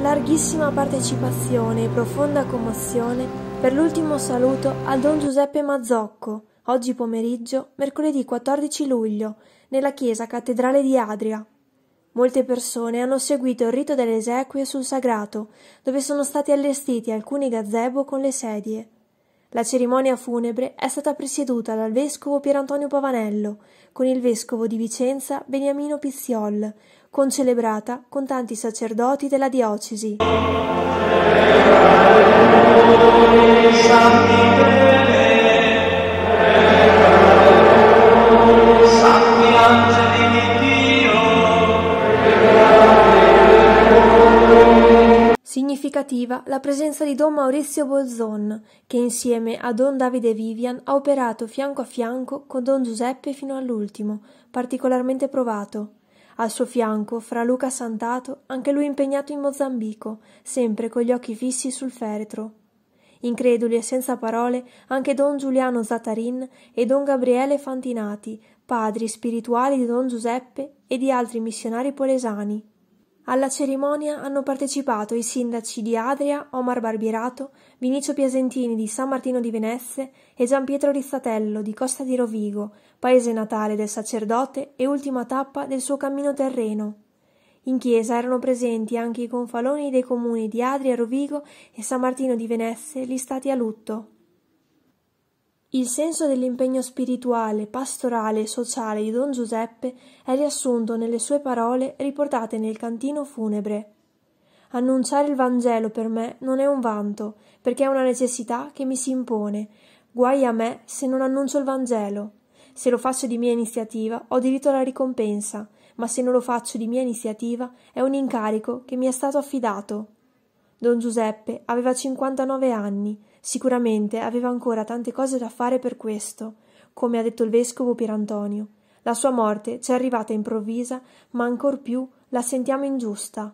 larghissima partecipazione e profonda commozione per l'ultimo saluto a don Giuseppe Mazzocco, oggi pomeriggio, mercoledì 14 luglio, nella chiesa cattedrale di Adria. Molte persone hanno seguito il rito delle esequie sul sagrato, dove sono stati allestiti alcuni gazebo con le sedie. La cerimonia funebre è stata presieduta dal vescovo Pierantonio Pavanello, con il vescovo di Vicenza Beniamino Pizziol, concelebrata con tanti sacerdoti della diocesi. Significativa la presenza di don Maurizio Bolzon, che insieme a don Davide Vivian ha operato fianco a fianco con don Giuseppe fino all'ultimo, particolarmente provato. Al suo fianco, fra Luca Santato, anche lui impegnato in Mozambico, sempre con gli occhi fissi sul feretro. Increduli e senza parole anche don Giuliano Zatarin e don Gabriele Fantinati, padri spirituali di don Giuseppe e di altri missionari polesani. Alla cerimonia hanno partecipato i sindaci di Adria, Omar Barbierato, Vinicio Piasentini di San Martino di Venezia e Gian Pietro Rizzatello di Costa di Rovigo, paese natale del sacerdote e ultima tappa del suo cammino terreno. In chiesa erano presenti anche i confaloni dei comuni di Adria, Rovigo e San Martino di Venezia listati a lutto. Il senso dell'impegno spirituale, pastorale e sociale di don Giuseppe è riassunto nelle sue parole riportate nel cantino funebre. Annunciare il Vangelo per me non è un vanto, perché è una necessità che mi si impone. Guai a me se non annuncio il Vangelo. Se lo faccio di mia iniziativa ho diritto alla ricompensa, ma se non lo faccio di mia iniziativa è un incarico che mi è stato affidato. Don Giuseppe aveva cinquantanove anni, sicuramente aveva ancora tante cose da fare per questo, come ha detto il vescovo Pierantonio. La sua morte ci è arrivata improvvisa, ma ancor più la sentiamo ingiusta.